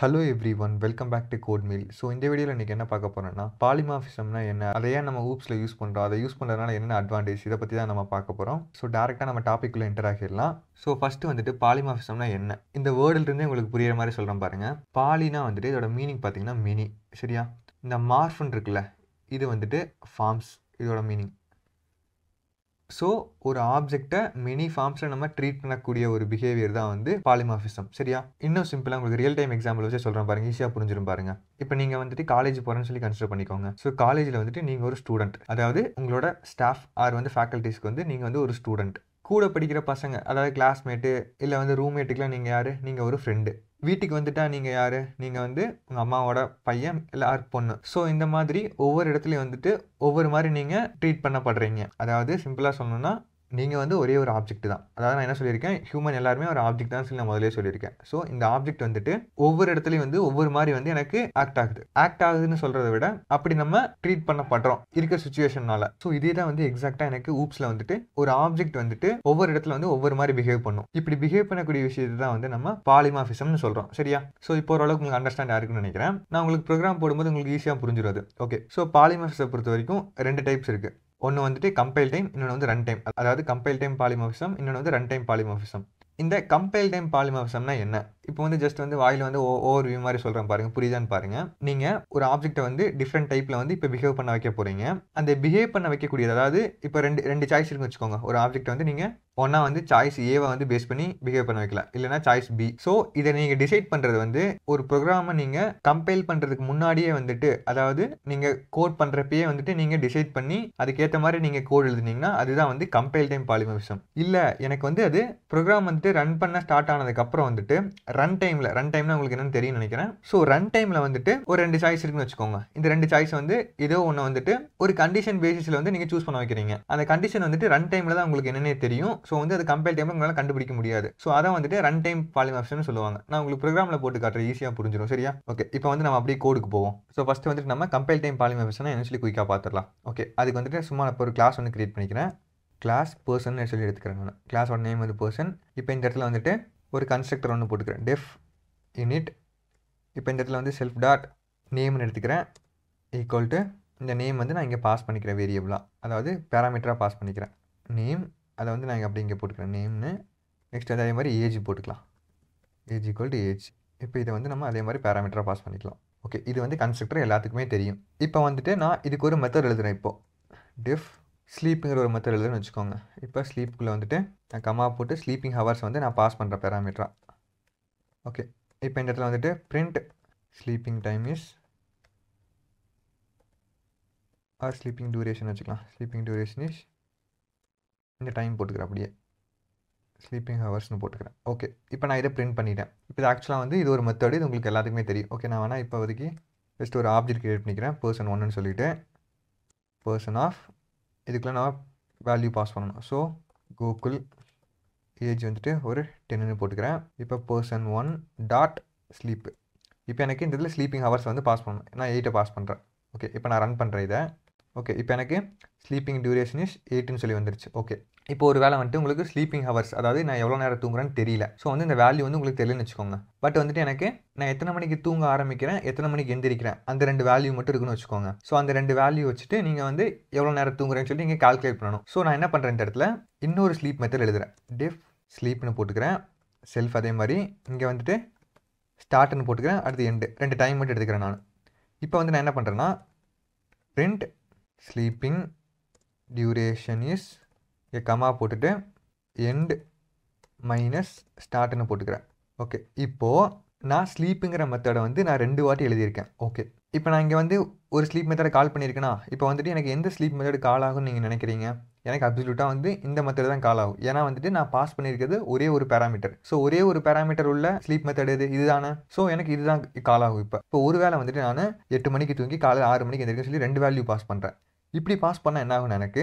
hello everyone welcome back to code meal so இந்த வீடியோவில் இன்றைக்கி என்ன பார்க்க போகிறோம்னா பாலிமாஃபிசம்னா என்ன அதை ஏன் நம்ம ஊப்ஸில் யூஸ் பண்ணுறோம் அதை யூஸ் பண்ணுறதுனால என்ன அட்வான்டேஜ் இதை பற்றி தான் நம்ம பார்க்க போகிறோம் ஸோ டேரெக்டாக நம்ம டாப்பிக்கில் என்டர் ஆகிடலாம் ஸோ ஃபஸ்ட்டு வந்துட்டு பாலிமாஃபிசம்னா என்ன இந்த வேர்டுலேருந்தே உங்களுக்கு புரியிற மாதிரி சொல்கிறோம் பாருங்கள் பாலினா வந்துட்டு இதோட மீனிங் பார்த்தீங்கன்னா மினி சரியா இந்த மார்ஃபுன் இருக்குல்ல இது வந்துட்டு ஃபார்ம்ஸ் இதோட மீனிங் ஸோ ஒரு ஆப்ஜெக்டை மெனி ஃபார்ம்ஸில் நம்ம ட்ரீட் பண்ணக்கூடிய ஒரு பிஹேவியர் தான் வந்து பாலிமாஃபிசம் சரியா இன்னும் சிம்பிளாக உங்களுக்கு ரியல் டைம் எக்ஸாம்பிள் வச்சு சொல்கிறேன் பாருங்கள் ஈஸியாக புரிஞ்சிடும் பாருங்க இப்போ நீங்கள் வந்துட்டு காலேஜ் போகிறேன்னு சொல்லி கன்சிடர் பண்ணிக்கோங்க ஸோ காலேஜில் வந்துட்டு நீங்கள் ஒரு ஸ்டூடெண்ட் அதாவது உங்களோட ஸ்டாஃப் ஆர் வந்து ஃபேக்கல்ட்டிஸ்க்கு வந்து நீங்கள் வந்து ஒரு ஸ்டூடெண்ட் கூட படிக்கிற பசங்க அதாவது கிளாஸ்மேட்டு இல்லை வந்து ரூம்மேட்டுக்கெலாம் நீங்கள் யார் நீங்கள் ஒரு ஃப்ரெண்டு வீட்டுக்கு வந்துட்டால் நீங்கள் யார் நீங்கள் வந்து உங்கள் அம்மாவோட பையன் இல்லை ஆர் பொண்ணு ஸோ இந்த மாதிரி ஒவ்வொரு இடத்துலையும் வந்துட்டு ஒவ்வொரு மாதிரி நீங்கள் ட்ரீட் பண்ணப்படுறீங்க அதாவது சிம்பிளாக சொல்லணுன்னா நீங்கள் வந்து ஒரே ஒரு ஆப்ஜெக்ட் தான் அதாவது நான் என்ன சொல்லியிருக்கேன் ஹியூமன் எல்லாருமே ஒரு ஆப்ஜெக்ட் தான் சொல்லி நான் முதலே சொல்லியிருக்கேன் ஸோ இந்த ஆப்ஜெக்ட் வந்துட்டு ஒவ்வொரு இடத்துலையும் வந்து ஒவ்வொரு மாதிரி வந்து எனக்கு ஆக்ட் ஆகுது ஆக்ட் ஆகுதுன்னு சொல்கிறத விட அப்படி நம்ம ட்ரீட் பண்ணப்படுறோம் இருக்கிற சுச்சுவேஷனால ஸோ இதே தான் வந்து எக்ஸாக்டாக எனக்கு ஊப்ஸில் வந்துட்டு ஒரு ஆப்ஜெக்ட் வந்துட்டு ஒவ்வொரு இடத்துல வந்து ஒவ்வொரு மாதிரி பிஹேவ் பண்ணும் இப்படி பிஹேவ் பண்ணக்கூடிய விஷயத்தை தான் வந்து நம்ம பாலிமாஃபிசம்னு சொல்கிறோம் சரியா ஸோ இப்போ ஓரளவுக்கு உங்களுக்கு அண்டர்ஸ்டாண்ட் யாருக்குன்னு நினைக்கிறேன் நான் உங்களுக்கு ப்ரோக்ராம் போடும்போது உங்களுக்கு ஈஸியாக புரிஞ்சிடாது ஓகே ஸோ பாலிமாஃபிஸை பொறுத்த வரைக்கும் ரெண்டு டைப்ஸ் இருக்குது ஒன்று வந்துட்டு கம்பைல் டைம் இன்னொன்று வந்து ரன் டைம் அதாவது கம்பைல் டைம் பாலிமாஃபிசம் இன்னொன்று வந்து ரன் டைம் பாலிமாஃபிசம் இந்த கம்பைல் டைம் பாலிமாஃபிசம்னா என்ன இப்போ வந்து ஜஸ்ட் வந்து வாயில் வந்து ஓவர் வியூ மாதிரி சொல்கிறேன் பாருங்கள் புரியுதான்னு பாருங்கள் நீங்கள் ஒரு ஆப்ஜெக்ட்டை வந்து டிஃப்ரெண்ட் டைப்பில் வந்து இப்போ பிஹேவ் பண்ண வைக்க போகிறீங்க அந்த பிஹேவ் பண்ண வைக்கக்கூடியது அதாவது இப்போ ரெண்டு ரெண்டு சாய்ஸ் இருக்குன்னு வச்சுக்கோங்க ஒரு ஆப்ஜெக்ட் வந்து நீங்கள் ஒன்றா வந்து சாய்ஸ் ஏவை வந்து பேஸ் பண்ணி பிஹேவ் பண்ண வைக்கலாம் இல்லைனா சாய்ஸ் பி ஸோ இதை நீங்கள் டிசைட் பண்ணுறது வந்து ஒரு ப்ரோக்ராமை நீங்கள் கம்பைல் பண்ணுறதுக்கு முன்னாடியே வந்துட்டு அதாவது நீங்கள் கோட் பண்ணுறப்பயே வந்துட்டு நீங்கள் டிசைட் பண்ணி அதுக்கேற்ற மாதிரி நீங்கள் கோட் எழுதுனீங்கன்னா அதுதான் வந்து கம்பைல் டைம் பாலிமரிசம் இல்லை எனக்கு வந்து அது ப்ரோக்ராம் வந்துட்டு ரன் பண்ண ஸ்டார்ட் ஆனதுக்கப்புறம் வந்துட்டு ரன் டைமில் ரன் டைம்ல உங்களுக்கு என்னன்னு தெரியும் நினைக்கிறேன் ஸோ ரன் டைமில் வந்துட்டு ஒரு ரெண்டு சாய்ஸ் இருக்குன்னு வச்சுக்கோங்க இந்த ரெண்டு சாய்ஸ் வந்து ஏதோ ஒன்று வந்துட்டு ஒரு கண்டிஷன் பேசிஸில் வந்து நீங்கள் சூஸ் பண்ண வைக்கிறீங்க அந்த கண்டிஷன் வந்துட்டு ரன் டைமில் தான் உங்களுக்கு என்னென்ன தெரியும் ஸோ வந்து அது கம்பேர் டைம் உங்களால் கண்டுபிடிக்க முடியாது ஸோ அதை வந்துட்டு ரன் டைம் ஆப்ஷன் சொல்லுவாங்க நான் உங்களுக்கு ப்ரோக்ராமில் போட்டு காட்டுறேன் ஈஸியாக புரிஞ்சிடும் சரியா ஓகே இப்போ வந்து நம்ம அப்படியே கோடுக்கு போவோம் ஸோ ஃபஸ்ட்டு வந்துட்டு நம்ம கம்பேர் டைம் என்ன சொல்லி குயிக்காக பார்த்துடலாம் ஓகே அதுக்கு வந்துட்டு சும்மா இப்போ ஒரு கிளாஸ் ஒன்று கிரியேட் பண்ணிக்கிறேன் கிளாஸ் பர்சன் சொல்லி எடுத்துக்கிறேன் நான் கிளாஸோட நேம் வந்து பர்சன் இப்போ இந்த இடத்துல வந்துட்டு ஒரு கன்ஸ்ட்ரக்டர் ஒன்று போட்டுக்கிறேன் டெஃப் யூனிட் இப்போ இந்த இடத்துல வந்து செல்ஃப் டாட் நேம்னு எடுத்துக்கிறேன் ஈக்குவல் டு இந்த நேம் வந்து நான் இங்கே பாஸ் பண்ணிக்கிறேன் வேரியபிளாக அதாவது பேராமீட்டராக பாஸ் பண்ணிக்கிறேன் நேம் அதை வந்து நான் அப்படி இங்கே போட்டுக்கிறேன் நேம்னு நெக்ஸ்ட் அதே மாதிரி ஏஜ் போட்டுக்கலாம் ஏஜ் ஈக்குவல் டு ஏஜ் இப்போ இதை வந்து நம்ம அதே மாதிரி பேராமீட்டராக பாஸ் பண்ணிக்கலாம் ஓகே இது வந்து கன்ஸ்ட்ரக்டர் எல்லாத்துக்குமே தெரியும் இப்போ வந்துட்டு நான் இதுக்கு ஒரு மெத்தட் எழுதுகிறேன் இப்போது டிஃப் ஸ்லீப்புங்கிற ஒரு மெத்தட் எழுதுன்னு வச்சுக்கோங்க இப்போ ஸ்லீப்புக்குள்ளே வந்துட்டு நான் கம்மா போட்டு ஸ்லீப்பிங் ஹவர்ஸ் வந்து நான் பாஸ் பண்ணுறேன் பேராமீட்டராக ஓகே இப்போ இந்த இடத்துல வந்துட்டு print sleeping time is or sleeping duration வச்சுக்கலாம் ஸ்லீப்பிங் டூரேஷன் இஸ் இந்த டைம் போட்டுக்கிறேன் அப்படியே ஸ்லீப்பிங் ஹவர்ஸ்னு போட்டுக்கிறேன் ஓகே இப்போ நான் இதை பிரிண்ட் பண்ணிட்டேன் இப்போ இது ஆக்சுவலாக வந்து இது ஒரு மெத்தடு இது உங்களுக்கு எல்லாத்துக்குமே தெரியும் ஓகே நான் வேணால் இப்போ வரைக்கும் ஜஸ்ட் ஒரு ஆப்ஜெக்ட் கிரியேட் பண்ணிக்கிறேன் பர்சன் ஒன்றுன்னு சொல்லிவிட்டு பர்சன் ஆஃப் இதுக்கெலாம் நான் வேல்யூ பாஸ் பண்ணணும் ஸோ கோகுல் ஏஜ் வந்துட்டு ஒரு டென்னு போட்டுக்கிறேன் இப்போ பர்சன் ஒன் டாட் ஸ்லீப்பு இப்போ எனக்கு இந்த இதில் ஸ்லீப்பிங் ஹவர்ஸ் வந்து பாஸ் பண்ணணும் நான் எயிட்டை பாஸ் பண்ணுறேன் ஓகே இப்போ நான் ரன் பண்ணுறேன் இதை ஓகே இப்போ எனக்கு ஸ்லீப்பிங் டியூரேஷன் இஸ் எயிட்னு சொல்லி வந்துருச்சு ஓகே இப்போ ஒரு வேலை வந்துட்டு உங்களுக்கு ஸ்லீப்பிங் ஹவர்ஸ் அதாவது நான் எவ்வளோ நேரம் தூங்குறேன்னு தெரியல ஸோ வந்து இந்த வேல்யூ வந்து உங்களுக்கு தெரியலன்னு வச்சுக்கோங்க பட் வந்துட்டு எனக்கு நான் எத்தனை மணிக்கு தூங்க ஆரம்பிக்கிறேன் எத்தனை மணிக்கு எந்திரிக்கிறேன் அந்த ரெண்டு வேல்யூ மட்டும் இருக்குன்னு வச்சுக்கோங்க ஸோ அந்த ரெண்டு வேல்யூ வச்சுட்டு நீங்கள் வந்து எவ்வளோ நேரம் தூங்குறேன்னு சொல்லி நீங்கள் கால்குலேட் பண்ணணும் ஸோ நான் என்ன பண்ணுறேன் இந்த இடத்துல இன்னொரு ஸ்லீப் மெத்தட் எழுதுறேன் டிஃப் ஸ்லீப்னு போட்டுக்கிறேன் செல்ஃப் அதே மாதிரி இங்கே வந்துட்டு ஸ்டார்ட்னு போட்டுக்கிறேன் அடுத்து எண்டு ரெண்டு டைம் மட்டும் எடுத்துக்கிறேன் நான் இப்போ வந்து நான் என்ன பண்ணுறேன்னா பிரிண்ட் ஸ்லீப்பிங் டியூரேஷன் இஸ் இங்கே கமா போட்டுட்டு எண்ட் மைனஸ் ஸ்டார்ட்னு போட்டுக்கிறேன் ஓகே இப்போது நான் ஸ்லீப்புங்கிற மெத்தடை வந்து நான் ரெண்டு வாட்டி எழுதியிருக்கேன் ஓகே இப்போ நான் இங்கே வந்து ஒரு ஸ்லீப் மெத்தடை கால் பண்ணியிருக்கேன்னா இப்போ வந்துட்டு எனக்கு எந்த ஸ்லீப் மெத்தடு கால் ஆகும்னு நீங்கள் நினைக்கிறீங்க எனக்கு அப்சல்யூட்டாக வந்து இந்த மெத்தட் தான் கால் ஆகும் ஏன்னா வந்துட்டு நான் பாஸ் பண்ணியிருக்கிறது ஒரே ஒரு பேராமீட்டர் ஸோ ஒரே ஒரு பேராமீட்டர் உள்ள ஸ்லீப் மெத்தட் இது இதுதானே ஸோ எனக்கு இதுதான் கால் ஆகும் இப்போ இப்போ ஒரு வேளை வந்துட்டு நான் எட்டு மணிக்கு தூங்கி காலையில் ஆறு மணிக்கு எந்திரிக்க சொல்லி ரெண்டு வேல்யூ பாஸ் பண்ணுறேன் இப்படி பாஸ் பண்ணால் என்ன ஆகும் எனக்கு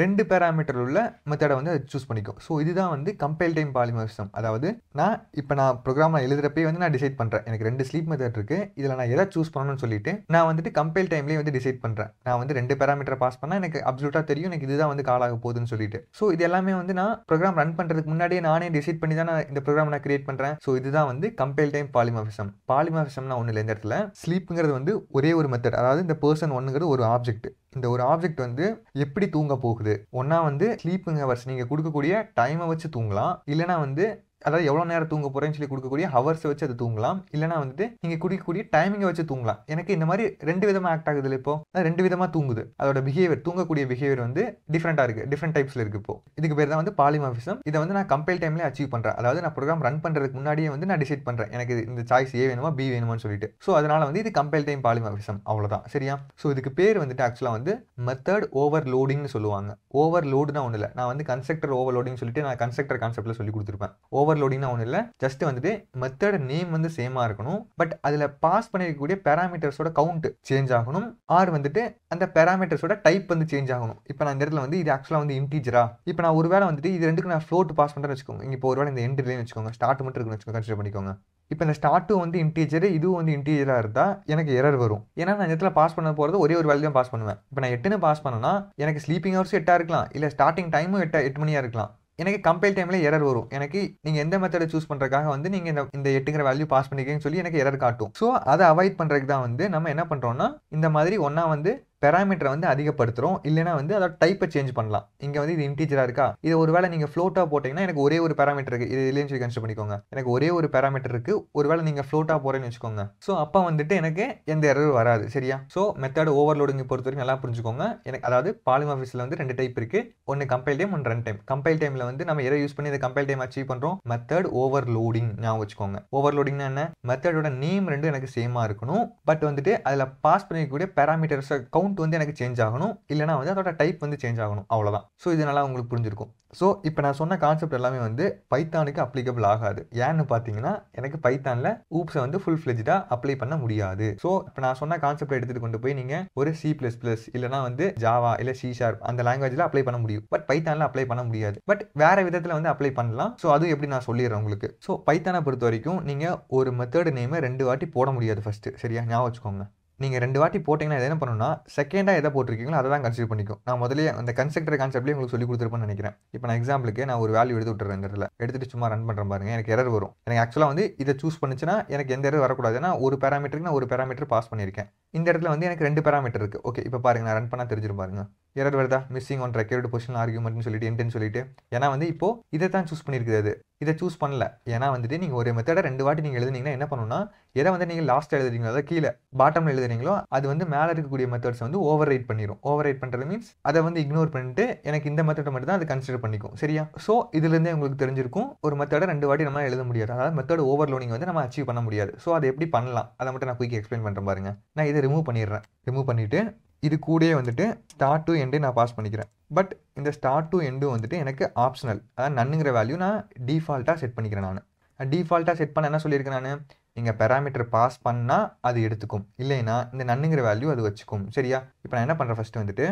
ரெண்டு பேராமீட்டர் உள்ள மெத்தடை வந்து அதை சூஸ் பண்ணிக்கும் ஸோ இதுதான் வந்து கம்பைல் டைம் பாலிமர்சம் அதாவது நான் இப்போ நான் ப்ரோக்ராமில் எழுதுறப்பே வந்து நான் டிசைட் பண்ணுறேன் எனக்கு ரெண்டு ஸ்லீப் மெத்தட் இருக்குது இதில் நான் எதை சூஸ் பண்ணணும்னு சொல்லிட்டு நான் வந்துட்டு கம்பைல் டைம்லேயே வந்து டிசைட் பண்ணுறேன் நான் வந்து ரெண்டு பேராமீட்டர் பாஸ் பண்ணால் எனக்கு அப்சல்யூட்டாக தெரியும் எனக்கு இதுதான் வந்து கால் போகுதுன்னு சொல்லிட்டு ஸோ இது எல்லாமே வந்து நான் ப்ரோக்ராம் ரன் பண்ணுறதுக்கு முன்னாடியே நானே டிசைட் பண்ணி தான் நான் இந்த ப்ரோக்ராம் நான் கிரியேட் பண்ணுறேன் ஸோ இதுதான் வந்து கம்பைல் டைம் பாலிமரிசம் பாலிமரிசம்னா ஒன்றும் இல்லை இந்த இடத்துல ஸ்லீப்புங்கிறது வந்து ஒரே ஒரு மெத்தட் அதாவது இந்த பர்சன் ஒன்றுங்கிறது ஒரு ஆப்ஜெக்ட் இந்த ஒரு ஆப்ஜெக்ட் வந்து எப்படி தூங்க போகுது ஒன்றா வந்து ஸ்லீப்பிங் ஹவர்ஸ் நீங்கள் கொடுக்கக்கூடிய டைமை வச்சு தூங்கலாம் இல்லைனா வந்து அதாவது எவ்வளோ நேரம் தூங்க போகிறேன்னு சொல்லி கொடுக்கக்கூடிய ஹவர்ஸை வச்சு அது தூங்கலாம் இல்லைனா வந்துட்டு நீங்கள் குடிக்கக்கூடிய டைமிங்கை வச்சு தூங்கலாம் எனக்கு இந்த மாதிரி ரெண்டு விதமாக ஆக்ட் ஆகுது இப்போ ரெண்டு விதமாக தூங்குது அதோட பிஹேவியர் தூங்கக்கூடிய பிஹேவியர் வந்து டிஃப்ரெண்ட்டாக இருக்குது டிஃப்ரெண்ட் டைப்ஸில் இருக்குது இப்போ இதுக்கு பேர் தான் வந்து பாலிமாஃபிசம் இதை வந்து நான் கம்பெல் டைம்லேயே அச்சீவ் பண்ணுறேன் அதாவது நான் ப்ரோக்ராம் ரன் பண்ணுறதுக்கு முன்னாடியே வந்து நான் டிசைட் பண்ணுறேன் எனக்கு இந்த சாய்ஸ் ஏ வேணுமா பி வேணுமான்னு சொல்லிட்டு ஸோ அதனால் வந்து இது கம்பெல் டைம் பாலிமாஃபிசம் அவ்வளோதான் சரியா ஸோ இதுக்கு பேர் வந்துட்டு ஆக்சுவலாக வந்து மெத்தட் ஓவர் லோடிங்னு சொல்லுவாங்க ஓவர் லோடுனா ஒன்றும் இல்லை நான் வந்து கன்ஸ்ட்ரக்டர் ஓவர் லோடிங் சொல்லிட்டு நான் கன்ஸ்ட்ரக்டர் கான்செப்ட்டில் சொல்லி கொடுத்துருப்பேன் ஓவர் ஓவர்லோடிங்னு ஒன்றும் இல்லை ஜஸ்ட் வந்துட்டு மெத்தட் நேம் வந்து சேமாக இருக்கணும் பட் அதில் பாஸ் பண்ணிருக்கக்கூடிய பேராமீட்டர்ஸோட கவுண்ட் சேஞ்ச் ஆகணும் ஆர் வந்துட்டு அந்த பேராமீட்டர்ஸோட டைப் வந்து சேஞ்ச் ஆகணும் இப்போ நான் இந்த இடத்துல வந்து இது ஆக்சுவலாக வந்து இன்டீஜரா இப்போ நான் ஒரு வேளை வந்துட்டு இது ரெண்டுக்கு நான் ஃப்ளோட் பாஸ் பண்ணுறேன்னு வச்சுக்கோங்க இங்கே இப்போ ஒரு வேளை இந்த எண்ட் வச்சுக்கோங்க ஸ்டார்ட் மட்டும் இருக்குன்னு வச்சுக்கோங்க கன்சிடர் பண்ணிக்கோங்க இப்போ இந்த ஸ்டார்ட்டும் வந்து இன்டீஜர் இதுவும் வந்து இன்டீஜராக இருந்தால் எனக்கு எரர் வரும் ஏன்னா நான் இடத்துல பாஸ் பண்ண போகிறது ஒரே ஒரு வேலை தான் பாஸ் பண்ணுவேன் இப்போ நான் எட்டுன்னு பாஸ் பண்ணனா எனக்கு ஸ்லீப்பிங் ஹவர்ஸும் எட்டாக இருக்கலாம் இல்லை ஸ்டார்டிங் டைமும் எட்டு எட்டு மணியாக இருக்கலாம் எனக்கு கம்பைல் டைமில் எரர் வரும் எனக்கு நீங்கள் எந்த மெத்தடை சூஸ் பண்ணுறக்காக வந்து நீங்கள் இந்த இந்த எட்டுங்கிற வேல்யூ பாஸ் பண்ணிக்கிங்கன்னு சொல்லி எனக்கு எரர் காட்டும் ஸோ அதை அவாய்ட் பண்ணுறதுக்கு தான் வந்து நம்ம என்ன பண்ணுறோன்னா இந்த மாதிரி ஒன்றா வந்து பெராமீட்டரை வந்து அதிகப்படுத்துகிறோம் இல்லைனா வந்து அதோட டைப்பை சேஞ்ச் பண்ணலாம் இங்கே வந்து இது இன்டீஜராக இருக்கா இது ஒரு வேளை நீங்கள் ஃப்ளோட்டாக போட்டிங்கன்னா எனக்கு ஒரே ஒரு பேராமீட்டர் இருக்குது இது இல்லைன்னு சொல்லி கன்சிடர் பண்ணிக்கோங்க எனக்கு ஒரே ஒரு பேராமீட்டர் இருக்குது ஒரு வேளை நீங்கள் ஃப்ளோட்டாக போகிறேன்னு வச்சுக்கோங்க ஸோ அப்போ வந்துட்டு எனக்கு எந்த எரர் வராது சரியா ஸோ மெத்தட் ஓவர்லோடிங் பொறுத்த வரைக்கும் நல்லா புரிஞ்சுக்கோங்க எனக்கு அதாவது பாலிம் ஆஃபீஸில் வந்து ரெண்டு டைப் இருக்குது ஒன்று கம்பைல் டைம் ஒன்று ரன் டைம் கம்பைல் டைமில் வந்து நம்ம எதை யூஸ் பண்ணி இதை கம்பைல் டைம் அச்சீவ் பண்ணுறோம் மெத்தட் லோடிங் ஞாபகம் வச்சுக்கோங்க ஓவர் லோடிங்னா என்ன மெத்தடோட நேம் ரெண்டும் எனக்கு சேமாக இருக்கணும் பட் வந்துட்டு அதில் பாஸ் பண்ணிக்கக்கூடிய பேராமீட்டர்ஸை கவுண்ட் அமௌண்ட் வந்து எனக்கு சேஞ்ச் ஆகணும் இல்லைனா வந்து அதோட டைப் வந்து சேஞ்ச் ஆகணும் அவ்வளோதான் ஸோ இது நல்லா உங்களுக்கு புரிஞ்சிருக்கும் ஸோ இப்போ நான் சொன்ன கான்செப்ட் எல்லாமே வந்து பைத்தானுக்கு அப்ளிகபிள் ஆகாது ஏன்னு பார்த்தீங்கன்னா எனக்கு பைத்தானில் ஊப்ஸை வந்து ஃபுல் ஃப்ளெஜ்டாக அப்ளை பண்ண முடியாது ஸோ இப்போ நான் சொன்ன கான்செப்ட் எடுத்துகிட்டு கொண்டு போய் நீங்கள் ஒரு சி ப்ளஸ் ப்ளஸ் இல்லைனா வந்து ஜாவா இல்லை சி ஷார்ப் அந்த லாங்குவேஜில் அப்ளை பண்ண முடியும் பட் பைத்தானில் அப்ளை பண்ண முடியாது பட் வேறு விதத்தில் வந்து அப்ளை பண்ணலாம் ஸோ அதுவும் எப்படி நான் சொல்லிடுறேன் உங்களுக்கு ஸோ பைத்தானை பொறுத்த வரைக்கும் நீங்கள் ஒரு மெத்தடு நேமை ரெண்டு வாட்டி போட முடியாது ஃபஸ்ட்டு சரியா ஞாபகம் வச்சுக்கோங்க நீங்கள் ரெண்டு வாட்டி போட்டிங்கன்னா என்ன பண்ணணும்னா செகண்டாக எதை போட்டிருக்கீங்களோ அதை தான் கன்சிடர் பண்ணிக்கும் நான் முதலே அந்த கன்செக்டர் கான்செப்ட்லேயே உங்களுக்கு சொல்லி கொடுத்துருப்பேன் நினைக்கிறேன் இப்போ நான் எக்ஸாம்பிளுக்கு நான் ஒரு வேல்யூ எடுத்து விட்டுறேன் இந்த இடத்துல எடுத்துட்டு சும்மா ரன் பண்ணுற பாருங்க எனக்கு எரர் வரும் எனக்கு ஆக்சுவலாக வந்து இதை சூஸ் பண்ணிச்சுன்னா எனக்கு எந்த எரர் வரக்கூடாதுன்னா ஒரு பேராமீட்டருக்கு நான் ஒரு பேராமீட்டர் பாஸ் பண்ணியிருக்கேன் இந்த இடத்துல வந்து எனக்கு ரெண்டு பேராமீட்டர் இருக்குது ஓகே இப்போ பாருங்கள் நான் ரன் பண்ணால் தெரிஞ்சிருப்பாருங்க பாருங்கள் எரர் வருதா மிஸ்ஸிங் ஒன் ரெக்கர்டு பொசிஷன் ஆர்குமெண்ட்னு சொல்லிட்டு என்டென்னு சொல்லிட்டு ஏன்னா வந்து இப்போ இதை தான் சூஸ் பண்ணியிருக்கிறது இதை சூஸ் பண்ணல ஏன்னா வந்துட்டு நீங்கள் ஒரு மெத்தடை ரெண்டு வாட்டி நீங்கள் எழுதுனீங்கன்னா என்ன பண்ணணும்னா எதை வந்து நீங்கள் லாஸ்ட் எழுதுறீங்களோ அதாவது கீழே பாட்டமில் எழுதுறீங்களோ அது வந்து மேலே இருக்கக்கூடிய மெத்தட்ஸ் வந்து ஓவர் ரைட் பண்ணிடும் ஓவர் ரைட் பண்ணுறது மீன்ஸ் அதை வந்து இக்னோர் பண்ணிட்டு எனக்கு இந்த மெத்தடை மட்டும் தான் அதை கன்சிடர் பண்ணிக்கும் சரியா ஸோ இதுலேருந்தே உங்களுக்கு தெரிஞ்சிருக்கும் ஒரு மெத்தடை ரெண்டு வாட்டி நம்ம எழுத முடியாது அதாவது மெத்தட் ஓவர் லோனிங் வந்து நம்ம அச்சீவ் பண்ண முடியாது ஸோ அதை எப்படி பண்ணலாம் அதை மட்டும் நான் குயிக் எக்ஸ்பிளைன் பண்ணுறேன் பாருங்க நான் இதை ரிமூவ் பண்ணிடுறேன் ரிமூவ் பண்ணிவிட்டு இது கூடயே வந்துட்டு ஸ்டார்ட் டு எண்டு நான் பாஸ் பண்ணிக்கிறேன் பட் இந்த ஸ்டார்ட் டு எண்டும் வந்துட்டு எனக்கு ஆப்ஷனல் அதாவது நன்னுங்கிற வேல்யூ நான் டிஃபால்ட்டாக செட் பண்ணிக்கிறேன் நான் டிஃபால்ட்டாக செட் பண்ண என்ன சொல்லியிருக்கேன் நான் நீங்கள் பேராமீட்டர் பாஸ் பண்ணால் அது எடுத்துக்கும் இல்லைன்னா இந்த நன்னுங்கிற வேல்யூ அது வச்சுக்கும் சரியா இப்போ நான் என்ன பண்ணுறேன் ஃபஸ்ட்டு வந்துட்டு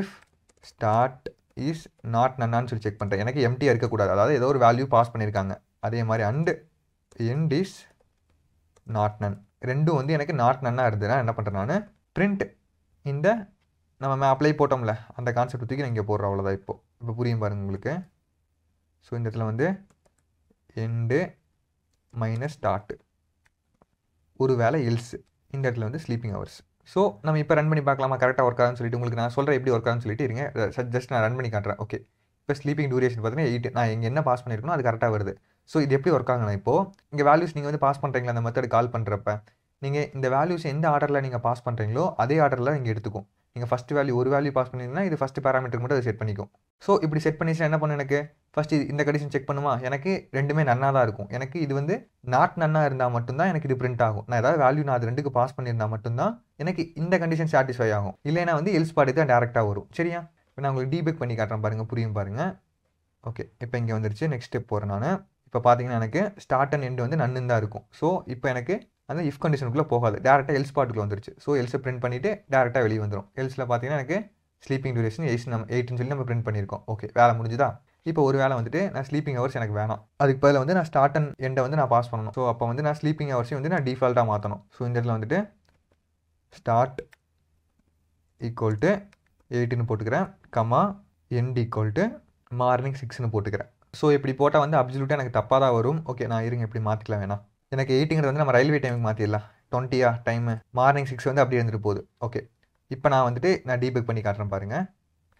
இஃப் ஸ்டார்ட் இஸ் நாட் நன்னான்னு சொல்லி செக் பண்ணுறேன் எனக்கு எம்டியாக இருக்கக்கூடாது அதாவது ஏதோ ஒரு வேல்யூ பாஸ் பண்ணியிருக்காங்க அதே மாதிரி and end is not none ரெண்டும் வந்து எனக்கு நாட் நன்னாக இருந்ததுன்னா என்ன பண்ணுறேன் நான் பிரிண்ட் இந்த நம்ம அப்ளை போட்டோம்ல அந்த கான்செப்ட் தூக்கி நான் இங்கே போடுறோம் அவ்வளோதான் இப்போது இப்போ புரியும் பாருங்கள் உங்களுக்கு ஸோ இந்த இடத்துல வந்து எண்டு மைனஸ் டாட்டு ஒரு வேலை எல்ஸு இந்த இடத்துல வந்து ஸ்லீப்பிங் ஹவர்ஸ் ஸோ நம்ம இப்போ ரன் பண்ணி பார்க்கலாமா கரெக்டாக ஒர்க் ஆகுன்னு சொல்லிட்டு உங்களுக்கு நான் சொல்கிறேன் எப்படி ஒர்க் ஆகுன்னு சொல்லிட்டு இருங்க ஜஸ்ட் நான் ரன் பண்ணி காட்டுறேன் ஓகே இப்போ ஸ்லீப்பிங் டூரேஷன் பார்த்தீங்கன்னா எயிட் நான் இங்கே என்ன பாஸ் பண்ணியிருக்கணும் அது கரெக்டாக வருது ஸோ இது எப்படி ஒர்க் ஆகுனா இப்போது இங்கே வேல்யூஸ் நீங்கள் வந்து பாஸ் பண்ணுறீங்களா அந்த மெத்தட் கால் பண்ணுறப்ப நீங்கள் இந்த வேல்யூஸ் எந்த ஆர்டரில் நீங்கள் பாஸ் பண்ணுறீங்களோ அதே ஆர்டரில் நீங்கள் எடுத்துக்கும் நீங்கள் ஃபஸ்ட் வேல்யூ ஒரு வேல்யூ பாஸ் பண்ணிங்கன்னா இது ஃபஸ்ட் பேராமீட்டர் மட்டும் அதை செட் பண்ணிக்கும் ஸோ இப்படி செட் பண்ணி என்ன பண்ணும் எனக்கு ஃபஸ்ட்டு இந்த கண்டிஷன் செக் பண்ணுமா எனக்கு ரெண்டுமே நன்னாக தான் இருக்கும் எனக்கு இது வந்து நாட் நன்னாக இருந்தால் மட்டும்தான் எனக்கு இது பிரிண்ட் ஆகும் நான் ஏதாவது வேல்யூ நான் அது ரெண்டுக்கு பாஸ் பண்ணியிருந்தால் மட்டும்தான் எனக்கு இந்த கண்டிஷன் சாட்டிஸ்ஃபை ஆகும் இல்லைனா வந்து எல்ஸ் பாடி தான் டேரெக்டாக வரும் சரியா இப்போ நான் உங்களுக்கு டீபேக் பண்ணி காட்டுறேன் பாருங்கள் புரியும் பாருங்கள் ஓகே இப்போ இங்கே வந்துருச்சு நெக்ஸ்ட் ஸ்டெப் போகிறேன் நான் இப்போ பார்த்தீங்கன்னா எனக்கு ஸ்டார்ட் அண்ட் எண்டு வந்து நன்னு தான் இருக்கும் ஸோ இப்போ எனக்கு அந்த இஃப் கண்டிஷனுக்குள்ளே போகாது டேரெக்டாக எல்ஸ் பாட்டுக்கு வந்துருச்சு ஸோ எல்ஸை பிரிண்ட் பண்ணிவிட்டு டேரெக்டாக வெளியே வந்துடும் எல்ஸில் பார்த்தீங்கன்னா எனக்கு ஸ்லீப்பிங் டியூரேஷன் எயிட் நம்ம எயிட்னு சொல்லி நம்ம பிரிண்ட் பண்ணியிருக்கோம் ஓகே வேலை முடிஞ்சுதா இப்போ ஒரு வேலை வந்துட்டு நான் ஸ்லீப்பிங் ஹவர்ஸ் எனக்கு வேணும் அதுக்கு பதில் வந்து நான் ஸ்டார்ட் அண்ட் எண்டை வந்து நான் பாஸ் பண்ணணும் ஸோ அப்போ வந்து நான் ஸ்லீப்பிங் ஹவர்ஸையும் வந்து நான் டிஃபால்ட்டாக மாற்றணும் ஸோ இந்த இடத்துல வந்துட்டு ஸ்டார்ட் ஈக்குவல் டு எயிட்டுன்னு போட்டுக்கிறேன் comma end equal to morning சிக்ஸ்னு போட்டுக்கிறேன் ஸோ இப்படி போட்டால் வந்து அப்சல்யூட்டாக எனக்கு தப்பாக தான் வரும் ஓகே நான் இருங்க இப்படி மாற்றிக்கலாம் வேணாம் எனக்கு எயிட்டிங்கிறது வந்து நம்ம ரயில்வே டைமுக்கு மாற்றிடலாம் டுவெண்ட்டியா டைமு மார்னிங் சிக்ஸ் வந்து அப்படி இருந்துட்டு போகுது ஓகே இப்போ நான் வந்துட்டு நான் டீபக் பண்ணி காட்டுறேன் பாருங்கள்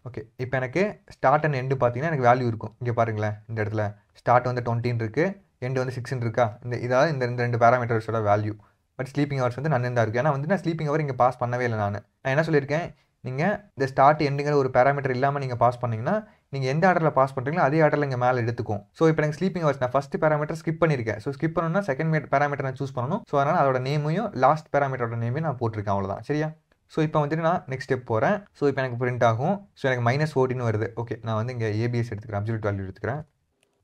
ஓகே இப்போ எனக்கு ஸ்டார்ட் அண்ட் எண்டு பார்த்தீங்கன்னா எனக்கு வேல்யூ இருக்கும் இங்கே பாருங்களேன் இந்த இடத்துல ஸ்டார்ட் வந்து டுவெண்ட்டின் இருக்குது எண்டு வந்து சிக்ஸ்ன்னு இருக்கா இந்த இதாவது இந்த இந்த ரெண்டு பேராமீட்டர்ஸோட வேல்யூ பட் ஸ்லீப்பிங் ஹவர்ஸ் வந்து நன்னு தான் இருக்குது ஏன்னா வந்து நான் ஸ்லீப்பிங் ஹவர் இங்கே பாஸ் பண்ணவே இல்லை நான் நான் என்ன சொல்லியிருக்கேன் நீங்கள் இந்த ஸ்டார்ட் எண்டுங்கிற ஒரு பேராமீட்டர் இல்லாமல் நீங்கள் பாஸ் பண்ணிங்கன்னா நீங்கள் எந்த ஆர்டரில் பாஸ் பண்ணுறீங்களோ அதே ஆர்டரில் இங்கே மேலே எடுத்துக்கும் ஸோ இப்போ எனக்கு ஸ்லீப்பிங் ஹவர்ஸ் நான் ஃபஸ்ட் பேராமீட்டர் ஸ்கிப் பண்ணியிருக்கேன் ஸோ ஸ்கிப் பண்ணணும்னா செகண்ட் பேராமீட்டர் நான் சூஸ் பண்ணணும் ஸோ அதனால் அதோட நேமையும் லாஸ்ட் பேராமீட்டரோட நேமையும் நான் போட்டிருக்கேன் அவ்வளோதான் சரியா ஸோ இப்போ வந்துட்டு நான் நெக்ஸ்ட் ஸ்டெப் போகிறேன் ஸோ இப்போ எனக்கு பிரிண்ட் ஆகும் ஸோ எனக்கு மைனஸ் ஃபோர்டின் வருது ஓகே நான் வந்து இங்கே ஏபிஎஸ் எடுத்துக்கிறேன் அப்சல்யூட் வேல்யூ எடுத்துக்கிறேன்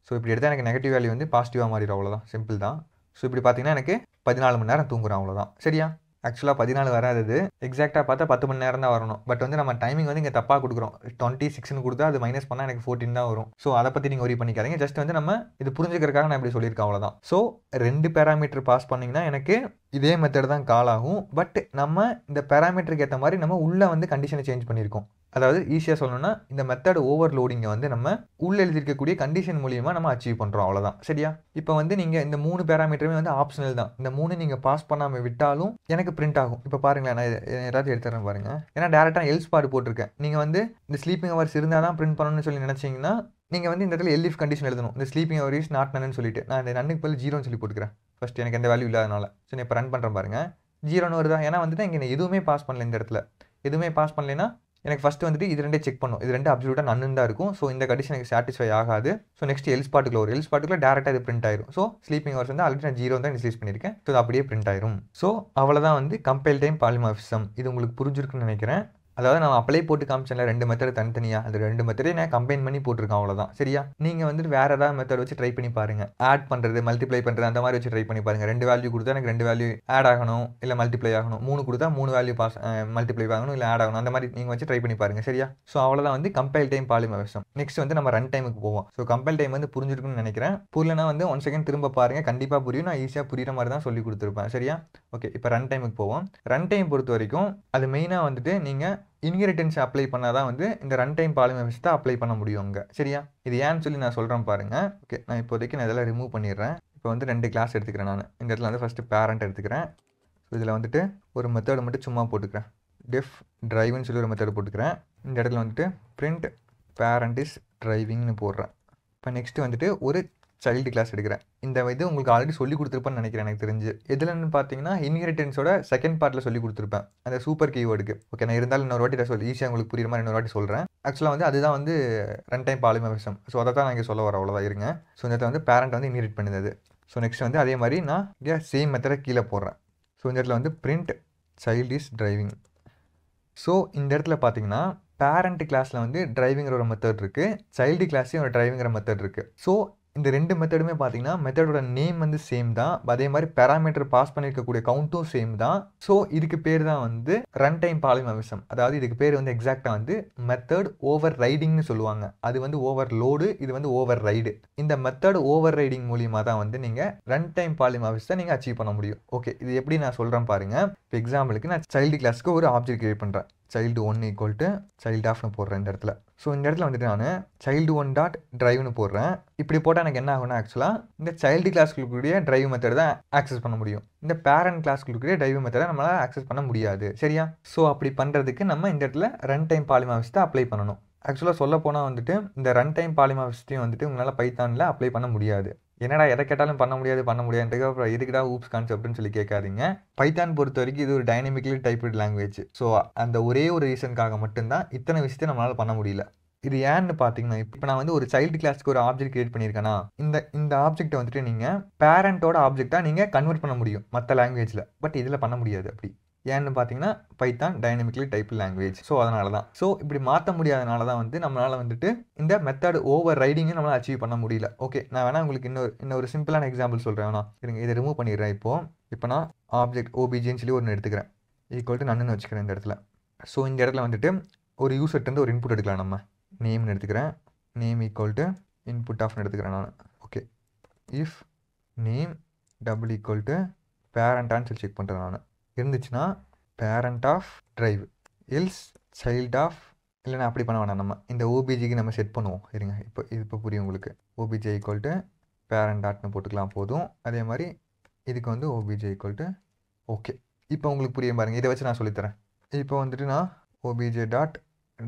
ஸோ இப்படி எடுத்தால் எனக்கு நெகட்டிவ் வேல்யூ வந்து பாசிட்டிவாக மாறிடும் அவ்வளோதான் சிம்பிள் தான் ஸோ இப்படி பார்த்தீங்கன்னா எனக்கு பதினாலு மணி நேரம் தூங்குறேன் அவ்வளோதான் சரியா ஆக்சுவலாக பதினாலு வராது எக்ஸாக்டாக பார்த்தா பத்து மணி நேரம் தான் வரணும் பட் வந்து நம்ம டைமிங் வந்து இங்கே தப்பாக கொடுக்குறோம் டுவெண்ட்டி சிக்ஸ்னு கொடுத்தா அது மைனஸ் பண்ணால் எனக்கு ஃபோர்ட்டின் தான் வரும் ஸோ அதை பற்றி நீங்கள் ஒரி பண்ணிக்காதீங்க ஜஸ்ட் வந்து நம்ம இது புரிஞ்சுக்கிறக்காக நான் இப்படி சொல்லியிருக்கேன் அவ்வளோதான் ஸோ ரெண்டு பேராமீட்டர் பாஸ் பண்ணிங்கன்னா எனக்கு இதே மெத்தட் தான் கால் ஆகும் பட் நம்ம இந்த பேராமீட்டருக்கு ஏற்ற மாதிரி நம்ம உள்ளே வந்து கண்டிஷனை சேஞ்ச் பண்ணியிருக்கோம் அதாவது ஈஸியாக சொல்லணும்னா இந்த மெத்தட் லோடிங்கை வந்து நம்ம உள்ள எழுதியிருக்கக்கூடிய கண்டிஷன் மூலியமாக நம்ம அச்சீவ் பண்ணுறோம் அவ்வளோதான் சரியா இப்போ வந்து நீங்கள் இந்த மூணு பேராமீட்டருமே வந்து ஆப்ஷனல் தான் இந்த மூணு நீங்கள் பாஸ் பண்ணாமல் விட்டாலும் எனக்கு பிரிண்ட் ஆகும் இப்போ பாருங்களேன் நான் எதாவது எடுத்துறேன் பாருங்கள் ஏன்னா டேரெக்டாக எல்ஸ் பாடு போட்டிருக்கேன் நீங்கள் வந்து இந்த ஸ்லீப்பிங் அவர்ஸ் இருந்தால் தான் பிரிண்ட் பண்ணணும்னு சொல்லி நினச்சிங்கன்னா நீங்கள் வந்து இந்த இடத்துல எல்லிஃப் கண்டிஷன் எழுதணும் இந்த sleeping hour is not none சொல்லிட்டு நான் இந்த நன்னுக்கு பதில் ஜீரோன்னு சொல்லி போட்டுக்கிறேன் ஃபஸ்ட் எனக்கு எந்த வேல்யூ இல்லாதனால ஸோ நான் இப்போ ரன் பண்ணுறேன் பாருங்கள் ஜீரோன்னு வருதா ஏன்னா வந்துட்டு இங்கே எதுவுமே பாஸ் பண்ணல இந்த இடத்துல எதுவுமே பாஸ் பண்ணலைன்னா எனக்கு ஃபஸ்ட்டு வந்துட்டு இது ரெண்டே செக் பண்ணும் இது ரெண்டு அப்சல்யூட்டாக நன்னு தான் இருக்கும் ஸோ இந்த கண்டிஷன் எனக்கு சாட்டிஸ்ஃபை ஆகாது ஸோ நெக்ஸ்ட் எல்ஸ் பாட்டுக்குள்ள ஒரு எல்ஸ் பாட்டுக்குள்ள டேரெக்டாக இது பிரிண்ட் ஆயிரும் ஸோ ஸ்லீப்பிங் ஹவர்ஸ் வந்து ஆல்ரெடி நான் ஜீரோ தான் இன்சீஸ் பண்ணியிருக்கேன் ஸோ அது அப்படியே பிரிண்ட் ஆயிரும் ஸோ அவ்வளோதான் வந்து கம்பெல் டைம் பாலிமாஃபிசம் இது உங்களுக்கு புரிஞ்சிருக்குன்னு நினைக்கிறேன் அதாவது நான் அப்ளை போட்டு காமிச்சேன்ல ரெண்டு மெத்தட் தனித்தனியாக அது ரெண்டு மெத்தடையும் நான் கம்பைன் பண்ணி போட்டிருக்கேன் அவ்வளோதான் சரியா நீங்கள் வந்துட்டு வேறு ஏதாவது மெத்தட் வச்சு ட்ரை பண்ணி பாருங்கள் ஆட் பண்ணுறது மல்டிப்ளை பண்ணுறது அந்த மாதிரி வச்சு ட்ரை பண்ணி பாருங்கள் ரெண்டு வேல்யூ கொடுத்தா எனக்கு ரெண்டு வேல்யூ ஆட் ஆகணும் இல்லை மல்டிப்ளை ஆகணும் மூணு கொடுத்தா மூணு வேல்யூ பாஸ் மல்டிப்ளை ஆகணும் இல்லை ஆட் ஆகணும் அந்த மாதிரி நீங்கள் வச்சு ட்ரை பண்ணி பாருங்கள் சரியா ஸோ அவ்வளோதான் வந்து கம்பைல் டைம் விஷயம் நெக்ஸ்ட் வந்து நம்ம ரன் டைமுக்கு போவோம் ஸோ கம்பைல் டைம் வந்து புரிஞ்சிருக்குன்னு நினைக்கிறேன் புரியலனா வந்து ஒன் செகண்ட் திரும்ப பாருங்கள் கண்டிப்பாக புரியும் நான் ஈஸியாக புரியுற மாதிரி தான் சொல்லி கொடுத்துருப்பேன் சரியா ஓகே இப்போ ரன் டைமுக்கு போவோம் ரன் டைம் பொறுத்த வரைக்கும் அது மெயினாக வந்துட்டு நீங்கள் இன்ஹெரிட்டன்ஸ் அப்ளை பண்ணால் தான் வந்து இந்த ரன் டைம் தான் அப்ளை பண்ண முடியும் அங்கே சரியா இது ஏன்னு சொல்லி நான் சொல்கிறேன் பாருங்கள் ஓகே நான் இப்போதைக்கு நான் இதெல்லாம் ரிமூவ் பண்ணிடுறேன் இப்போ வந்து ரெண்டு கிளாஸ் எடுத்துக்கிறேன் நான் இந்த இடத்துல வந்து ஃபஸ்ட்டு பேரண்ட் எடுத்துக்கிறேன் ஸோ இதில் வந்துட்டு ஒரு மெத்தடை மட்டும் சும்மா போட்டுக்கிறேன் டெஃப் டிரைவ்னு சொல்லி ஒரு மெத்தடு போட்டுக்கிறேன் இந்த இடத்துல வந்துட்டு பிரிண்ட் பேரண்ட் இஸ் ட்ரைவிங்னு போடுறேன் இப்போ நெக்ஸ்ட்டு வந்துட்டு ஒரு சைல்டு கிளாஸ் எடுக்கிறேன் இந்த இது உங்களுக்கு ஆல்ரெடி சொல்லி கொடுத்துருப்பேன்னு நினைக்கிறேன் எனக்கு தெரிஞ்சு எதுலன்னு பார்த்தீங்கன்னா இன்ஹெரிட்டன்ஸோட செகண்ட் பார்ட்டில் சொல்லி கொடுத்துருப்பேன் அந்த சூப்பர் கீவேர்டுக்கு ஓகே நான் இருந்தாலும் இன்னொரு வாட்டி சொல்லி ஈஸியாக உங்களுக்கு புரியுற மாதிரி இன்னொரு வாட்டி சொல்கிறேன் ஆக்சுவலாக வந்து அதுதான் வந்து ரன் டைம் பாலிமரிசம் ஸோ அதை தான் நான் இங்கே சொல்ல வர அவ்வளோதான் இருங்க ஸோ இந்த வந்து பேரண்ட் வந்து இன்ஹெரிட் பண்ணுது ஸோ நெக்ஸ்ட் வந்து அதே மாதிரி நான் இங்கே சேம் மெத்தடை கீழே போடுறேன் ஸோ இந்த இடத்துல வந்து print child is driving so இந்த இடத்துல பார்த்தீங்கன்னா பேரண்ட் கிளாஸில் வந்து டிரைவிங்கிற ஒரு மெத்தட் இருக்குது சைல்டு கிளாஸையும் ஒரு டிரைவிங்கிற மெத்தட் இருக்குது ஸோ இந்த ரெண்டு மெத்தடுமே பார்த்தீங்கன்னா மெத்தடோட நேம் வந்து சேம் தான் அதே மாதிரி பேராமீட்டர் பாஸ் பண்ணியிருக்கக்கூடிய கவுண்ட்டும் சேம் தான் ஸோ இதுக்கு பேர் தான் வந்து ரன் டைம் பாலிமவிசம் அதாவது இதுக்கு பேர் வந்து எக்ஸாக்டாக வந்து மெத்தட் ஓவர் ரைடிங்னு சொல்லுவாங்க அது வந்து ஓவர் லோடு இது வந்து ஓவர் ரைடு இந்த மெத்தட் ஓவர் ரைடிங் மூலியமாக தான் வந்து நீங்கள் ரன் டைம் பாலிமவிசத்தை நீங்கள் அச்சீவ் பண்ண முடியும் ஓகே இது எப்படி நான் சொல்கிறேன் பாருங்கள் இப்போ எக்ஸாம்பிளுக்கு நான் சைல்டு கிளாஸ்க்கு ஒரு ஆப்ஜெக்ட் கிரியேட் பண்ணுறேன் child one equal to child ஆஃப்னு போடுறேன் இந்த இடத்துல ஸோ இந்த இடத்துல வந்துட்டு நான் சைல்டு ஒன் டாட் ட்ரைவ்னு போடுறேன் இப்படி போட்டால் எனக்கு என்ன ஆகும்னா ஆக்சுவலாக இந்த சைல்டு கூடிய ட்ரைவ் மெத்தட் தான் ஆக்சஸ் பண்ண முடியும் இந்த பேரண்ட் கிளாஸ்க்குள்ளக்கூடிய ட்ரைவ் மெத்தடை நம்மளால் ஆக்சஸ் பண்ண முடியாது சரியா ஸோ அப்படி பண்ணுறதுக்கு நம்ம இந்த இடத்துல ரன் டைம் பாலிமாவிஸ் தான் அப்ளை பண்ணணும் ஆக்சுவலாக சொல்ல போனால் வந்துட்டு இந்த ரன் டைம் பாலிமாவிஸ்டையும் வந்துட்டு உங்களால் பைத்தானில் அப்ளை பண்ண முடியாது என்னடா எதை கேட்டாலும் பண்ண முடியாது பண்ண முடியாதுன்றது அப்புறம் எதுக்குடா ஊப்ஸ் அப்படின்னு சொல்லி கேட்காதீங்க பைத்தான் பொறுத்த வரைக்கும் இது ஒரு டைனமிக்கலி டைப்டு லாங்குவேஜ் ஸோ அந்த ஒரே ஒரு ரீசனுக்காக மட்டும்தான் இத்தனை விஷயத்தை நம்மளால் பண்ண முடியல இது ஏன்னு பார்த்தீங்கன்னா இப்போ நான் வந்து ஒரு சைல்டு கிளாஸ்க்கு ஒரு ஆப்ஜெக்ட் கிரியேட் பண்ணியிருக்கேனா இந்த இந்த ஆப்ஜெக்ட்டை வந்துட்டு நீங்கள் பேரண்ட்டோட ஆப்ஜெக்டாக நீங்கள் கன்வெர்ட் பண்ண முடியும் மற்ற லாங்குவேஜில் பட் இதில் பண்ண முடியாது அப்படி ஏன்னு பார்த்தீங்கன்னா Python dynamically type language so அதனால தான் ஸோ இப்படி மாற்ற முடியாதனால தான் வந்து நம்மளால் வந்துட்டு இந்த மெத்தட் ஓவர் ரைடிங்கும் நம்மளால் அச்சீவ் பண்ண முடியல ஓகே நான் வேணா உங்களுக்கு இன்னொரு இன்னொரு சிம்பிளான எக்ஸாம்பிள் சொல்கிறேன் வேணா இருங்க இதை ரிமூவ் பண்ணிடுறேன் இப்போது இப்போ நான் ஆப்ஜெக்ட் ஓபிஜின்னு சொல்லி ஒன்று எடுத்துக்கிறேன் ஈக்குவல் டு நன்னு வச்சுக்கிறேன் இந்த இடத்துல ஸோ இந்த இடத்துல வந்துட்டு ஒரு யூசர்ட்டேருந்து ஒரு இன்புட் எடுக்கலாம் நம்ம நேம்னு எடுத்துக்கிறேன் நேம் ஈக்குவல் டு இன்புட் ஆஃப்னு எடுத்துக்கிறேன் நான் okay if name double equal to பேரண்டான்னு சொல்லி செக் பண்ணுறேன் நான் இருந்துச்சுன்னா parent of drive else child of இல்லைனா அப்படி பண்ண வேணாம் நம்ம இந்த ஓபிஜிக்கு நம்ம செட் பண்ணுவோம் இருங்க இப்போ இது இப்போ புரியும் உங்களுக்கு ஓபிஜே ஈக்குவல்ட்டு பேரண்ட் டாட்னு போட்டுக்கலாம் போதும் அதே மாதிரி இதுக்கு வந்து ஓபிஜே ஈக்குவல்ட்டு ஓகே இப்போ உங்களுக்கு புரியும் பாருங்கள் இதை வச்சு நான் சொல்லித்தரேன் இப்போ வந்துட்டு நான் ஓபிஜே டாட்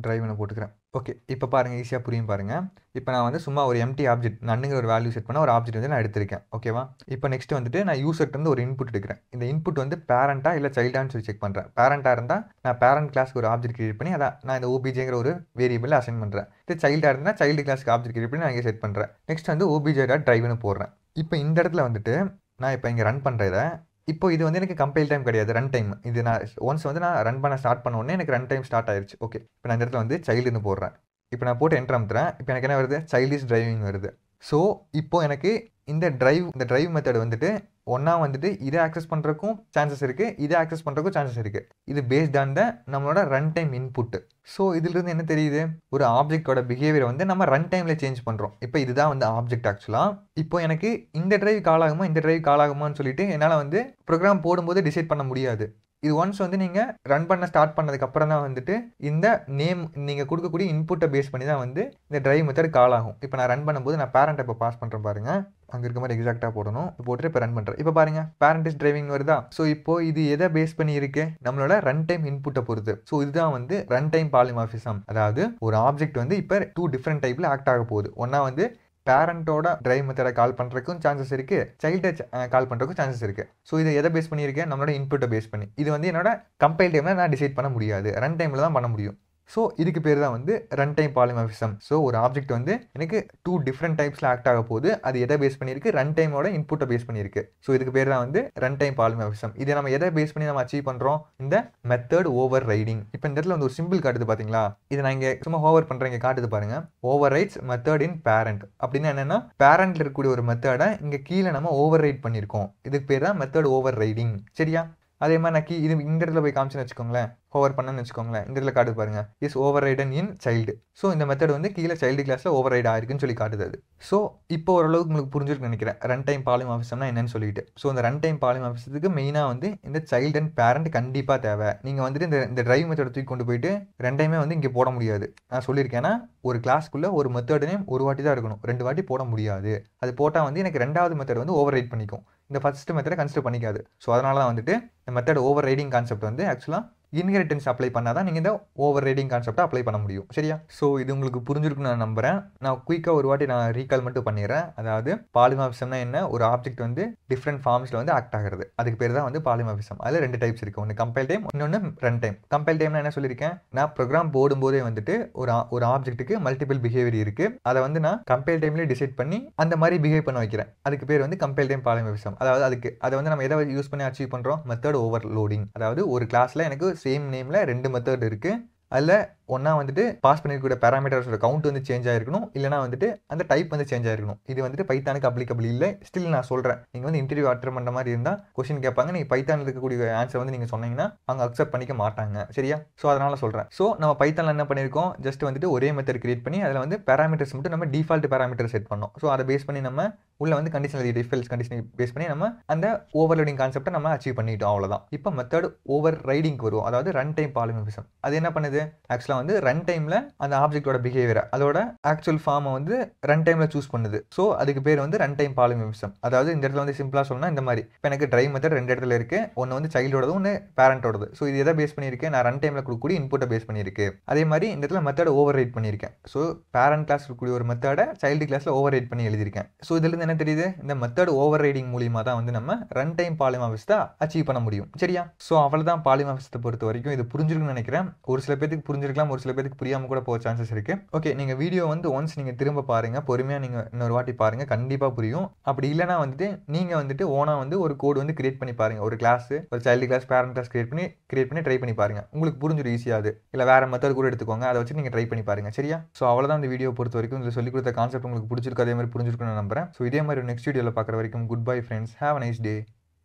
ட்ரைவ்னு போட்டுக்கிறேன் ஓகே இப்போ பாருங்கள் ஈஸியாக புரியும் பாருங்கள் இப்போ நான் வந்து சும்மா ஒரு எம்டி ஆப்ஜெக்ட் நன்னுங்கிற ஒரு வேல்யூ செட் பண்ண ஒரு ஆப்ஜெக்ட் வந்து நான் எடுத்திருக்கேன் ஓகேவா இப்போ நெக்ஸ்ட் வந்துட்டு நான் யூசர்ட்டு ஒரு இன்புட் எடுக்கிறேன் இந்த இன்புட் வந்து பேரண்ட்டாக இல்லை சைல்டான்னு சொல்லி செக் பண்ணுறேன் பேரண்டாக இருந்தால் நான் பேரண்ட் கிளாஸ்க்கு ஒரு ஆப்ஜெக்ட் கிரியேட் பண்ணி அதான் நான் இந்த ஓபிஜேங்கிற ஒரு வேரியபிள் அசைன் பண்ணுறேன் இது சைல்டாக இருந்தால் சைல்டு கிளாஸ்க்கு ஆப்ஜெக்ட் கிரியேட் பண்ணி நான் இங்கே செட் பண்ணுறேன் நெக்ஸ்ட் வந்து ஓபிஜே டாட் போடுறேன் இப்போ இந்த இடத்துல வந்துட்டு நான் இப்போ இங்கே ரன் பண்ணுறதை இப்போ இது வந்து எனக்கு கம்பெயில் டைம் கிடையாது ரன் டைம் இது நான் ஒன்ஸ் வந்து நான் ரன் பண்ண ஸ்டார்ட் பண்ண உடனே எனக்கு ரன் டைம் ஸ்டார்ட் ஆயிடுச்சு ஓகே இப்போ நான் இந்த இடத்துல வந்து சைல்டுன்னு போடுறேன் இப்போ நான் போட்டு என்ட்ரு அமுத்துறேன் இப்போ எனக்கு என்ன வருது சைல்டிஷ் டிரைவிங் வருது ஸோ இப்போ எனக்கு இந்த டிரைவ் இந்த டிரைவ் மெத்தட் வந்துட்டு ஒன்றா வந்துட்டு இதை ஆக்சஸ் பண்ணுறக்கும் சான்சஸ் இருக்குது இதை ஆக்சஸ் பண்ணுறக்கும் சான்சஸ் இருக்குது இது பேஸ்ட் ஆன் த நம்மளோட ரன் டைம் இன்புட்டு ஸோ இருந்து என்ன தெரியுது ஒரு ஆப்ஜெக்டோட பிஹேவியர் வந்து நம்ம ரன் டைமில் சேஞ்ச் பண்ணுறோம் இப்போ இதுதான் வந்து ஆப்ஜெக்ட் ஆக்சுவலாக இப்போ எனக்கு இந்த டிரைவ் கால் ஆகுமா இந்த டிரைவ் காலாகுமான்னு சொல்லிட்டு என்னால் வந்து ப்ரோக்ராம் போடும்போது டிசைட் பண்ண முடியாது இது ஒன்ஸ் வந்து நீங்கள் ரன் பண்ண ஸ்டார்ட் பண்ணதுக்கப்புறம் தான் வந்துட்டு இந்த நேம் நீங்கள் கொடுக்கக்கூடிய இன்புட்டை பேஸ் பண்ணி தான் வந்து இந்த ட்ரைவ் மெத்தட் கால் ஆகும் இப்போ நான் ரன் பண்ணும்போது நான் பேரண்ட்டை இப்போ பாஸ் பண்ணுறேன் பாருங்கள் அங்கே இருக்க மாதிரி எக்ஸாக்டாக போடணும் போட்டுட்டு இப்போ ரன் பண்ணுறேன் இப்போ பாருங்கள் பேரண்ட் இஸ் டிரைவிங் வருதா ஸோ இப்போ இது எதை பேஸ் பண்ணி இருக்கு நம்மளோட ரன் டைம் இன்புட்டை பொறுத்து ஸோ இதுதான் வந்து ரன் டைம் பாலிமாஃபிசம் அதாவது ஒரு ஆப்ஜெக்ட் வந்து இப்போ டூ டிஃப்ரெண்ட் டைப்பில் ஆக்ட் ஆக போகுது ஒன்றா வந்து பேரண்ட்டோட டிரைவ் மெத்தடை கால் பண்ணுறதுக்கும் சான்சஸ் இருக்குது சைல்டை கால் பண்ணுறதுக்கும் சான்சஸ் இருக்குது ஸோ இதை எதை பேஸ் பண்ணியிருக்கேன் நம்மளோட இன்புட்டை பேஸ் பண்ணி இது வந்து என்னோட கம்பைல் டைமில் நான் டிசைட் பண்ண முடியாது ரன் டைமில் தான் பண்ண முடியும் ஸோ இதுக்கு பேர் தான் வந்து ரன் டைம் பாலிமாஃபிசம் ஸோ ஒரு ஆப்ஜெக்ட் வந்து எனக்கு டூ டிஃப்ரெண்ட் டைப்ஸில் ஆக்ட் ஆக போது அது எதை பேஸ் பண்ணியிருக்கு ரன் டைமோட இன்புட்டை பேஸ் பண்ணியிருக்கு ஸோ இதுக்கு பேர் தான் வந்து ரன் டைம் பாலிமாஃபிசம் இதை நம்ம எதை பேஸ் பண்ணி நம்ம அச்சீவ் பண்ணுறோம் இந்த மெத்தட் ஓவர் ரைடிங் இப்போ இந்த இடத்துல வந்து ஒரு சிம்பிள் காட்டுது பார்த்தீங்களா இதை நான் இங்கே சும்மா ஓவர் பண்ணுறேன் இங்கே காட்டுது பாருங்க overrides method in parent அப்படின்னு என்னென்னா பேரண்ட்டில் இருக்கக்கூடிய ஒரு மெத்தடை இங்கே கீழே நம்ம ஓவர் ரைட் பண்ணியிருக்கோம் இதுக்கு பேர் தான் மெத்தட் ஓவர் ரைடிங் சரியா அதே மாதிரி நான் கீ இது இந்த இடத்துல போய் காமிச்சுன்னு வச்சுக்கோங்களேன் ஓவர் பண்ணேன்னு வச்சுக்கோங்களேன் இந்த இடத்துல காட்டு பாருங்க is overridden in child so இந்த மெத்தட் வந்து கீழே சைல்டு கிளாஸில் ஓவர் ரைட் ஆயிருக்குன்னு சொல்லி காட்டுது ஸோ இப்போ ஓரளவுக்கு உங்களுக்கு புரிஞ்சுருக்கு நினைக்கிறேன் ரன் டைம் பாலிம் ஆஃபீஸ்னா என்னன்னு சொல்லிட்டு ஸோ இந்த ரன் டைம் பாலிம் ஆஃபீஸுக்கு மெயினாக வந்து இந்த சைல்டு அண்ட் பேரண்ட் கண்டிப்பாக தேவை நீங்கள் வந்துட்டு இந்த இந்த டிரைவ் மெத்தட் தூக்கி கொண்டு போயிட்டு ரெண்டையுமே வந்து இங்கே போட முடியாது நான் சொல்லியிருக்கேன்னா ஒரு கிளாஸ்க்குள்ளே ஒரு மெத்தட் நேம் ஒரு வாட்டி தான் இருக்கணும் ரெண்டு வாட்டி போட முடியாது அது போட்டால் வந்து எனக்கு ரெண்டாவது மெத்தட் வந்து ஓவர் ரைட் பண்ணிக்கும் இந்த ஃபஸ்ட்டு மெத்தடை கன்சிடர் பண்ணிக்காது ஸோ அதனால தான் வந்துட்டு இந்த மெத்தட் ஓவர் ரைடிங் கான்செப்ட் வந்து ஆக்சுவலாக இன்ஹெரிட்டன்ஸ் அப்ளை பண்ணால் தான் நீங்கள் இந்த ஓவர் ரைடிங் கான்செப்டை அப்ளை பண்ண முடியும் சரியா ஸோ இது உங்களுக்கு புரிஞ்சிருக்குன்னு நான் நம்புகிறேன் நான் குயிக்காக ஒரு வாட்டி நான் ரீகால் மட்டும் பண்ணிடுறேன் அதாவது பாலிமாபிசம்னா என்ன ஒரு ஆப்ஜெக்ட் வந்து டிஃப்ரெண்ட் ஃபார்ம்ஸில் வந்து ஆக்ட் ஆகிறது அதுக்கு பேர் தான் வந்து பாலிமாபிசம் அதில் ரெண்டு டைப்ஸ் இருக்குது ஒன்று கம்பைல் டைம் இன்னொன்று ரன் டைம் கம்பைல் டைம்னா என்ன சொல்லியிருக்கேன் நான் ப்ரோக்ராம் போடும்போதே வந்துட்டு ஒரு ஒரு ஆப்ஜெக்ட்டுக்கு மல்டிபிள் பிஹேவியர் இருக்குது அதை வந்து நான் கம்பைல் டைம்லேயே டிசைட் பண்ணி அந்த மாதிரி பிஹேவ் பண்ண வைக்கிறேன் அதுக்கு பேர் வந்து கம்பைல் டைம் பாலிமாபிசம் அதாவது அதுக்கு அதை வந்து நம்ம எதை யூஸ் பண்ணி அச்சீவ் பண்ணுறோம் மெத்தட் ஓவர் லோடிங் அதாவது ஒரு கிளாஸில் எனக்கு சேம் நேமில் ரெண்டு மெத்தட் இருக்குது அதில் ஒன்றா வந்துட்டு பாஸ் பண்ணிருக்கிற பேராமீட்டர்ஸோட கவுண்ட் வந்து சேஞ்ச் ஆகிருக்கணும் இல்லைனா வந்துட்டு அந்த டைப் வந்து சேஞ்ச் ஆகிருக்கணும் இது வந்துட்டு பைத்தானுக்கு அப்ளிகபிள் இல்லை ஸ்டில் நான் சொல்கிறேன் நீங்கள் வந்து இன்டர்வியூ அட்டன் பண்ணுற மாதிரி இருந்தால் கொஸ்டின் கேட்பாங்க நீங்கள் பைத்தான் இருக்கக்கூடிய ஆன்சர் வந்து நீங்கள் சொன்னீங்கன்னா அவங்க அக்செப்ட் பண்ணிக்க மாட்டாங்க சரியா ஸோ அதனால் சொல்கிறேன் ஸோ நம்ம பைத்தானில் என்ன பண்ணியிருக்கோம் ஜஸ்ட் வந்துட்டு ஒரே மெத்தட் கிரியேட் பண்ணி அதில் வந்து பேராமீட்டர்ஸ் மட்டும் நம்ம டிஃபால்ட் பேராமீட்டர் செட் பண்ணோம் ஸோ அதை பேஸ் பண்ணி நம்ம உள்ள வந்து கண்டிஷன் டிஃபெல்ஸ் கண்டிஷன் பேஸ் பண்ணி நம்ம அந்த ஓவர்லோடிங் கான்செப்ட்டை நம்ம அச்சீவ் பண்ணிட்டோம் அவ்வளோதான் இப்போ மெத்தட் ஓவர் ரைடிங் வருவோம் அதாவது ரன் டைம் பாலிமிசம் அது என்ன பண்ணுது ஆக்சுவலாக வந்து ரன் டைமில் அந்த ஆப்ஜெக்டோட பிஹேவியரை அதோட ஆக்சுவல் ஃபார்மை வந்து ரன் டைமில் சூஸ் பண்ணுது ஸோ அதுக்கு பேர் வந்து ரன் டைம் பாலிமிமிசம் அதாவது இந்த இடத்துல வந்து சிம்பிளாக சொன்னால் இந்த மாதிரி இப்போ எனக்கு ட்ரைவ் மெத்தட் ரெண்டு இடத்துல இருக்குது ஒன்று வந்து சைல்டோடது ஒன்று பேரண்ட்டோடது ஸோ இது எதை பேஸ் பண்ணியிருக்கேன் நான் ரன் டைமில் கொடுக்கக்கூடிய இன்புட்டை பேஸ் பண்ணியிருக்கு அதே மாதிரி இந்த இடத்துல மெத்தட் ஓவர் ரைட் பண்ணியிருக்கேன் ஸோ பேரண்ட் கிளாஸ் இருக்கக்கூடிய ஒரு மெத்தடை சைல்டு கிளாஸில் ஓவர் ரைட் பண்ணி எழுதியிருக்கேன் ஸோ இதுலேருந்து என்ன தெரியுது இந்த மெத்தட் ஓவர் ரைடிங் மூலியமாக தான் வந்து நம்ம ரன் டைம் பாலிமாவிஸ்தை அச்சீவ் பண்ண முடியும் சரியா ஸோ அவ்வளோ தான் பாலிமாவிசத்தை பொறுத்த வரைக்கும் இது புரிஞ்சிருக்குன்னு நினைக்கிறேன் ஒரு சில பேர் பேருக்கு புரிஞ்சிருக்கலாம் ஒரு சில பேருக்கு புரியாமல் கூட போக சான்சஸ் இருக்குது ஓகே நீங்கள் வீடியோ வந்து ஒன்ஸ் நீங்கள் திரும்ப பாருங்கள் பொறுமையாக நீங்கள் இன்னொரு வாட்டி பாருங்கள் கண்டிப்பாக புரியும் அப்படி இல்லைனா வந்துட்டு நீங்கள் வந்துட்டு ஓனாக வந்து ஒரு கோடு வந்து கிரியேட் பண்ணி பாருங்கள் ஒரு கிளாஸ் ஒரு child class parent class create பண்ணி கிரியேட் பண்ணி ட்ரை பண்ணி பாருங்கள் உங்களுக்கு புரிஞ்சிடும் ஈஸியாக இல்லை வேறு மெத்தட் கூட எடுத்துக்கோங்க அதை வச்சு நீங்கள் ட்ரை பண்ணி பாருங்கள் சரியா ஸோ அவ்வளோதான் அந்த வீடியோ பொறுத்த வரைக்கும் இதில் சொல்லிக் கொடுத்த கான்செப்ட் உங்களுக்கு பிடிச்சிருக்கு அதே மாதிரி புரிஞ்சிருக்குன்னு நம்புறேன் ஸோ இதே மாதிரி நெக்ஸ்ட் வீடியோவில் பார்க்குற வரைக்கும் good bye friends have nice day